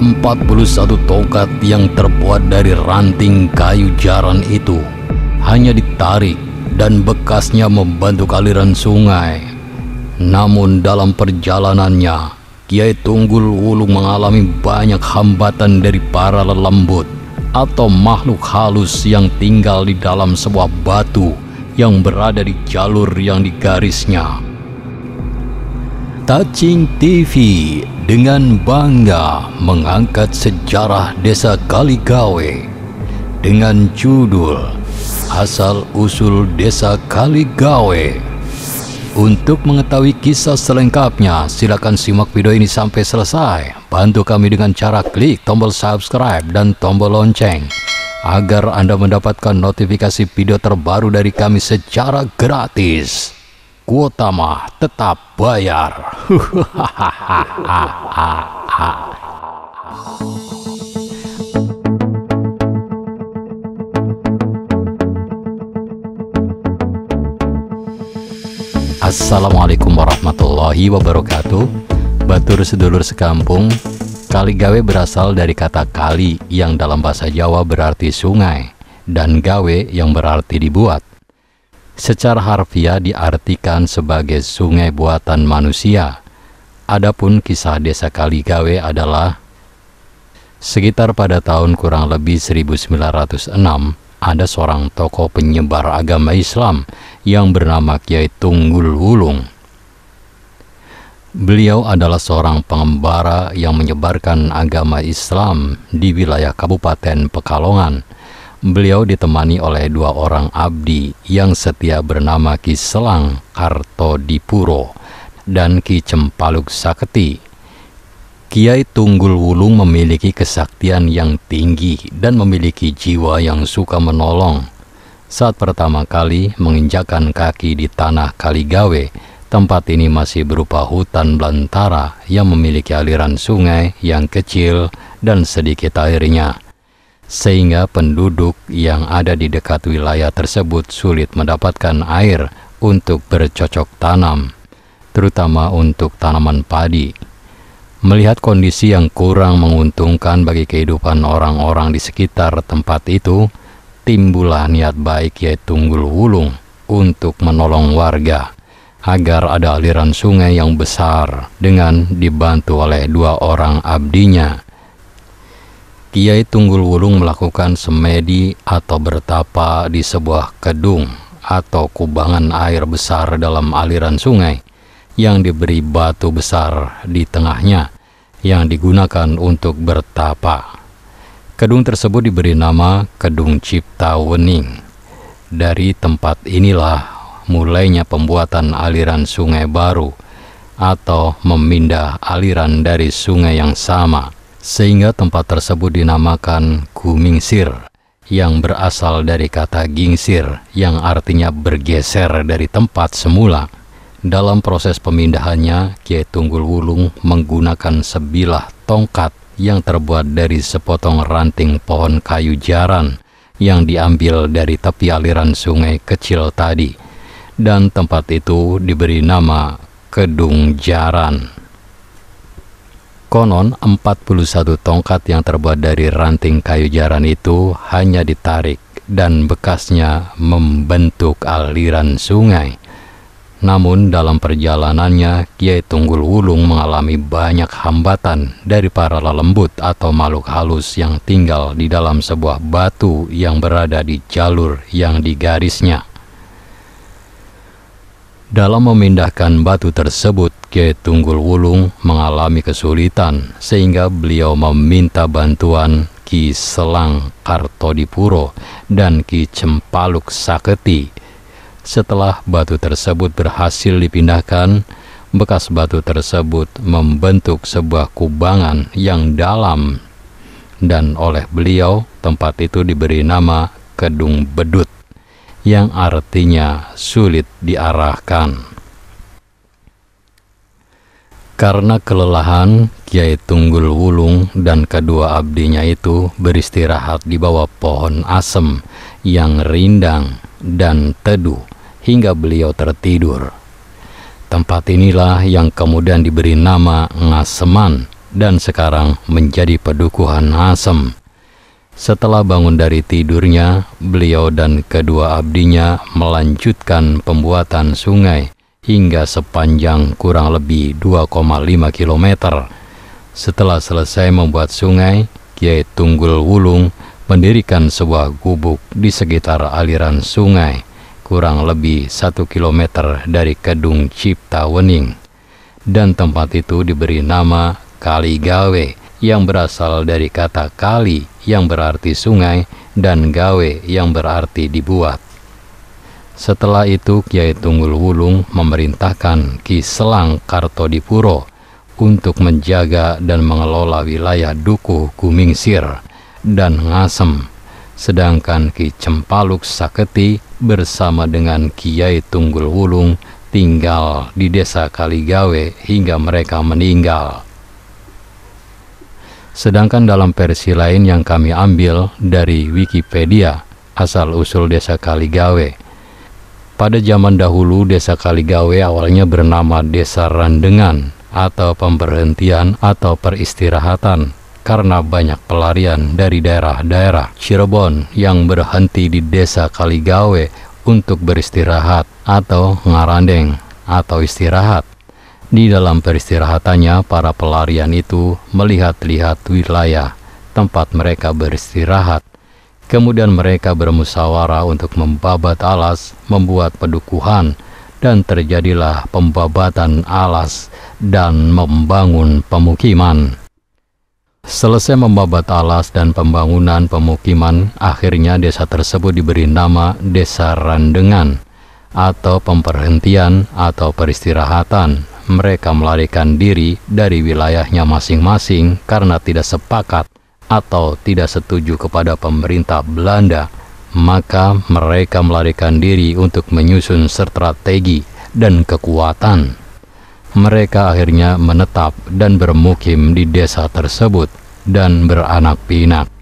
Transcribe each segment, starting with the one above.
41 tongkat yang terbuat dari ranting kayu jaran itu hanya ditarik dan bekasnya membentuk aliran sungai. Namun dalam perjalanannya, Kiai Tunggul Wulung mengalami banyak hambatan dari para lelembut atau makhluk halus yang tinggal di dalam sebuah batu yang berada di jalur yang digarisnya. Touching TV dengan bangga mengangkat sejarah desa Kaligawe dengan judul Asal-Usul Desa Kaligawe. Untuk mengetahui kisah selengkapnya, silakan simak video ini sampai selesai. Bantu kami dengan cara klik tombol subscribe dan tombol lonceng agar Anda mendapatkan notifikasi video terbaru dari kami secara gratis kuota mah tetap bayar. Assalamualaikum warahmatullahi wabarakatuh. Batur sedulur sekampung. Kali gawe berasal dari kata kali yang dalam bahasa Jawa berarti sungai dan gawe yang berarti dibuat secara harfiah diartikan sebagai sungai buatan manusia. Adapun kisah desa Kaligawe adalah sekitar pada tahun kurang lebih 1906 ada seorang tokoh penyebar agama Islam yang bernama Kiai Tunggul Wulung. Beliau adalah seorang pengembara yang menyebarkan agama Islam di wilayah Kabupaten Pekalongan beliau ditemani oleh dua orang abdi yang setia bernama Ki Selang Kartodipuro dan Ki Cempaluk Saketi. Kiai Tunggul Wulung memiliki kesaktian yang tinggi dan memiliki jiwa yang suka menolong. Saat pertama kali menginjakan kaki di tanah Kaligawe, tempat ini masih berupa hutan belantara yang memiliki aliran sungai yang kecil dan sedikit airnya sehingga penduduk yang ada di dekat wilayah tersebut sulit mendapatkan air untuk bercocok tanam, terutama untuk tanaman padi. Melihat kondisi yang kurang menguntungkan bagi kehidupan orang-orang di sekitar tempat itu, timbullah niat baik yaitu Tunggul Wulung untuk menolong warga agar ada aliran sungai yang besar dengan dibantu oleh dua orang abdinya Kiai Tunggul Wulung melakukan semedi atau bertapa di sebuah kedung atau kubangan air besar dalam aliran sungai yang diberi batu besar di tengahnya yang digunakan untuk bertapa. Kedung tersebut diberi nama Kedung Cipta Wening. Dari tempat inilah mulainya pembuatan aliran sungai baru atau memindah aliran dari sungai yang sama sehingga tempat tersebut dinamakan Kumingsir yang berasal dari kata gingsir yang artinya bergeser dari tempat semula. Dalam proses pemindahannya, Kiai Tunggul Wulung menggunakan sebilah tongkat yang terbuat dari sepotong ranting pohon kayu jaran yang diambil dari tepi aliran sungai kecil tadi. Dan tempat itu diberi nama Kedung Jaran. Konon 41 tongkat yang terbuat dari ranting kayu jaran itu hanya ditarik dan bekasnya membentuk aliran sungai. Namun dalam perjalanannya Kiai Tunggul Wulung mengalami banyak hambatan dari para lelembut atau makhluk halus yang tinggal di dalam sebuah batu yang berada di jalur yang digarisnya. Dalam memindahkan batu tersebut, Kiai Tunggul Wulung mengalami kesulitan sehingga beliau meminta bantuan Ki Selang Kartodipuro dan Ki Cempaluk Saketi. Setelah batu tersebut berhasil dipindahkan, bekas batu tersebut membentuk sebuah kubangan yang dalam dan oleh beliau tempat itu diberi nama Kedung Bedut yang artinya sulit diarahkan. Karena kelelahan, Kiai Tunggul Wulung dan kedua abdinya itu beristirahat di bawah pohon asem yang rindang dan teduh hingga beliau tertidur. Tempat inilah yang kemudian diberi nama Ngaseman dan sekarang menjadi pedukuhan Asem. Setelah bangun dari tidurnya, beliau dan kedua abdinya melanjutkan pembuatan sungai hingga sepanjang kurang lebih 2,5 km. Setelah selesai membuat sungai, Kiai Tunggul Wulung mendirikan sebuah gubuk di sekitar aliran sungai, kurang lebih 1 km dari Kedung Cipta Wening. Dan tempat itu diberi nama Kali Gawe yang berasal dari kata kali yang berarti sungai dan gawe yang berarti dibuat. Setelah itu Kiai Tunggul Wulung memerintahkan Ki Selang Kartodipuro untuk menjaga dan mengelola wilayah Dukuh Kumingsir dan Ngasem. Sedangkan Ki Cempaluk Saketi bersama dengan Kiai Tunggul Wulung tinggal di desa Kaligawe hingga mereka meninggal. Sedangkan dalam versi lain yang kami ambil dari Wikipedia, asal-usul desa Kaligawe, pada zaman dahulu, desa Kaligawe awalnya bernama Desa Randengan atau pemberhentian atau peristirahatan karena banyak pelarian dari daerah-daerah Cirebon yang berhenti di Desa Kaligawe untuk beristirahat atau ngarandeng atau istirahat. Di dalam peristirahatannya, para pelarian itu melihat-lihat wilayah tempat mereka beristirahat Kemudian mereka bermusyawarah untuk membabat alas, membuat pedukuhan, dan terjadilah pembabatan alas dan membangun pemukiman. Selesai membabat alas dan pembangunan pemukiman, akhirnya desa tersebut diberi nama Desa Randengan atau pemberhentian atau peristirahatan. Mereka melarikan diri dari wilayahnya masing-masing karena tidak sepakat atau tidak setuju kepada pemerintah Belanda, maka mereka melarikan diri untuk menyusun strategi dan kekuatan. Mereka akhirnya menetap dan bermukim di desa tersebut dan beranak pinak,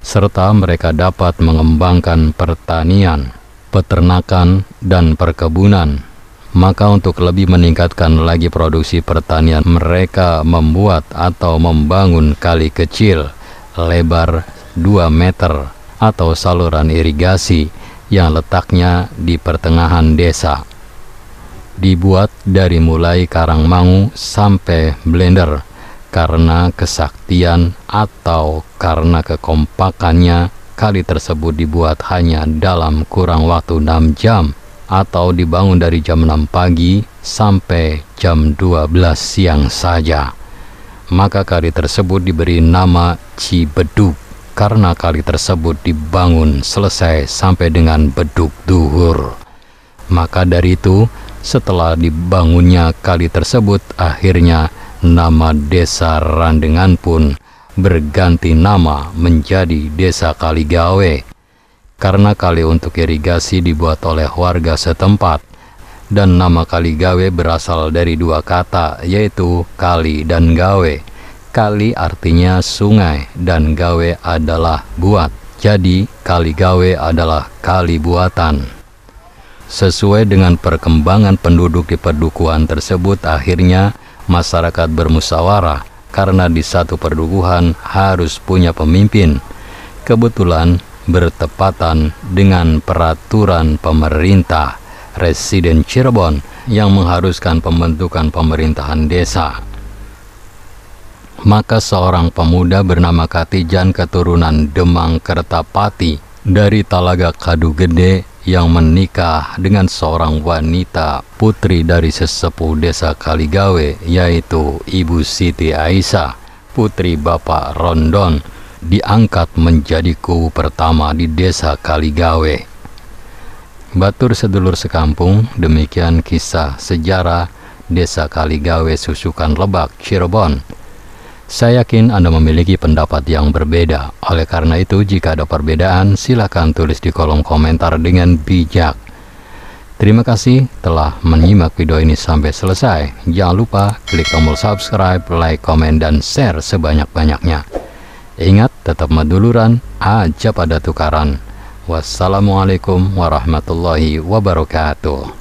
serta mereka dapat mengembangkan pertanian, peternakan, dan perkebunan maka untuk lebih meningkatkan lagi produksi pertanian mereka membuat atau membangun kali kecil lebar 2 meter atau saluran irigasi yang letaknya di pertengahan desa. Dibuat dari mulai Karangmangu sampai Blender karena kesaktian atau karena kekompakannya kali tersebut dibuat hanya dalam kurang waktu 6 jam atau dibangun dari jam 6 pagi sampai jam 12 siang saja maka kali tersebut diberi nama Cibeduk karena kali tersebut dibangun selesai sampai dengan beduk duhur. Maka dari itu, setelah dibangunnya kali tersebut, akhirnya nama desa Randengan pun berganti nama menjadi desa Kaligawe. Karena kali untuk irigasi dibuat oleh warga setempat, dan nama Kaligawe berasal dari dua kata, yaitu kali dan gawe Kali artinya sungai dan gawe adalah buat. Jadi, kali gawe adalah kali buatan. Sesuai dengan perkembangan penduduk di perdukuhan tersebut, akhirnya masyarakat bermusyawarah karena di satu perdukuhan harus punya pemimpin. Kebetulan bertepatan dengan peraturan pemerintah Residen Cirebon yang mengharuskan pembentukan pemerintahan desa maka seorang pemuda bernama Katijan keturunan Demang Kertapati dari Talaga Kadu Gede yang menikah dengan seorang wanita putri dari sesepuh desa Kaligawe yaitu Ibu Siti Aisyah putri Bapak Rondon diangkat menjadi kubu pertama di desa Kaligawe Batur sedulur sekampung demikian kisah sejarah desa Kaligawe Susukan Lebak Cirebon saya yakin Anda memiliki pendapat yang berbeda. Oleh karena itu, jika ada perbedaan, silakan tulis di kolom komentar dengan bijak. Terima kasih telah menyimak video ini sampai selesai. Jangan lupa klik tombol subscribe, like, komen, dan share sebanyak-banyaknya. Ingat, tetap meduluran, aja pada tukaran. Wassalamualaikum warahmatullahi wabarakatuh.